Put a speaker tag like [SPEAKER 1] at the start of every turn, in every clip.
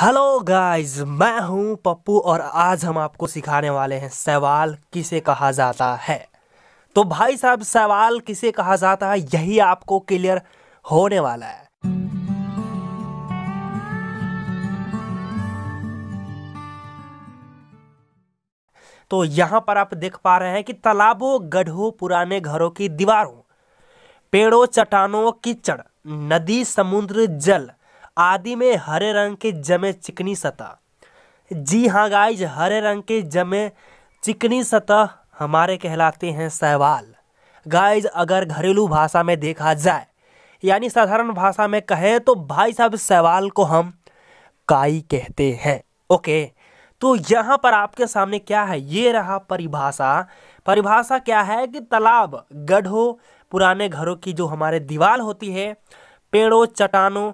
[SPEAKER 1] hello guys मैं हूं पप्पू और आज हम आपको सिखाने वाले हैं सवाल किसे कहा जाता है तो भाई साहब सवाल किसे कहा जाता है यही आपको क्लियर होने वाला है तो यहां पर आप देख पा रहे हैं कि तालाबों गढ़ों पुराने घरों की दीवारों पेड़ों चट्टानों कीचड़ नदी समुद्र जल आदि में हरे रंग के जमे चिकनी सतह जी हाँ गाइज हरे रंग के जमे चिकनी सतह हमारे कहलाते हैं सहवाल गाइज अगर घरेलू भाषा में देखा जाए यानी साधारण भाषा में कहें तो भाई साहब सहवाल को हम काई कहते हैं ओके तो यहाँ पर आपके सामने क्या है ये रहा परिभाषा परिभाषा क्या है कि तालाब गढ़ो पुराने घरों की जो हमारे दीवार होती है पेड़ों चट्टानों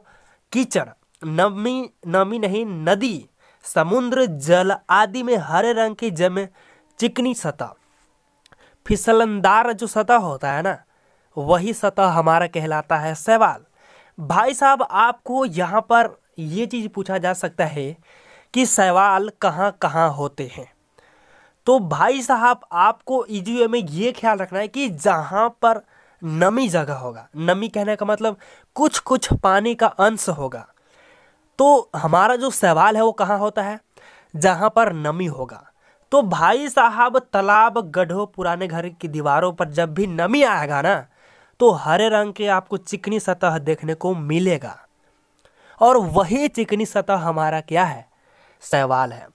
[SPEAKER 1] कीचड़ नमी नमी नहीं नदी समुद्र जल आदि में हरे रंग की जमे चिकनी सतह फिसलनदार जो सतह होता है ना वही सतह हमारा कहलाता है सवाल भाई साहब आपको यहाँ पर ये चीज़ पूछा जा सकता है कि सवाल कहाँ कहाँ होते हैं तो भाई साहब आपको ई में ये ख्याल रखना है कि जहाँ पर नमी जगह होगा नमी कहने का मतलब कुछ कुछ पानी का अंश होगा तो हमारा जो सवाल है वो कहाँ होता है जहाँ पर नमी होगा तो भाई साहब तालाब गढ़ो पुराने घर की दीवारों पर जब भी नमी आएगा ना तो हरे रंग के आपको चिकनी सतह देखने को मिलेगा और वही चिकनी सतह हमारा क्या है सवाल है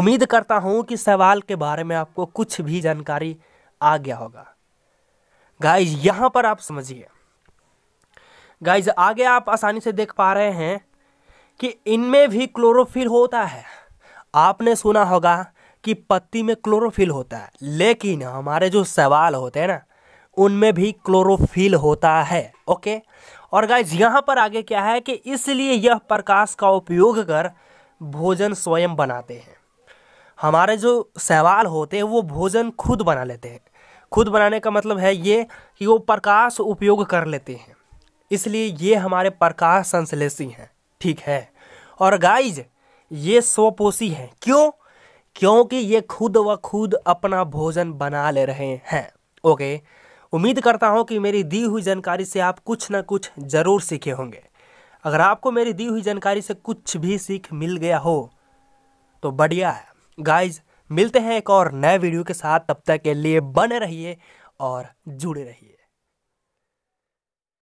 [SPEAKER 1] उम्मीद करता हूँ कि सवाल के बारे में आपको कुछ भी जानकारी आ गया होगा गाइज यहाँ पर आप समझिए गाइज आगे आप आसानी से देख पा रहे हैं कि इनमें भी क्लोरोफिल होता है आपने सुना होगा कि पत्ती में क्लोरोफिल होता है लेकिन हमारे जो सवाल होते हैं ना उनमें भी क्लोरोफिल होता है ओके और गाइज यहाँ पर आगे क्या है कि इसलिए यह प्रकाश का उपयोग कर भोजन स्वयं बनाते हैं हमारे जो सवाल होते हैं वो भोजन खुद बना लेते हैं खुद बनाने का मतलब है ये कि वो प्रकाश उपयोग कर लेते हैं इसलिए ये हमारे प्रकाश संश्लेषी हैं ठीक है और गाइज ये स्वपोषी हैं क्यों क्योंकि ये खुद व खुद अपना भोजन बना ले रहे हैं ओके उम्मीद करता हूँ कि मेरी दी हुई जानकारी से आप कुछ ना कुछ ज़रूर सीखे होंगे अगर आपको मेरी दी हुई जानकारी से कुछ भी सीख मिल गया हो तो बढ़िया है गाइज मिलते हैं एक और नए वीडियो के साथ तब तक के लिए बने रहिए और जुड़े रहिए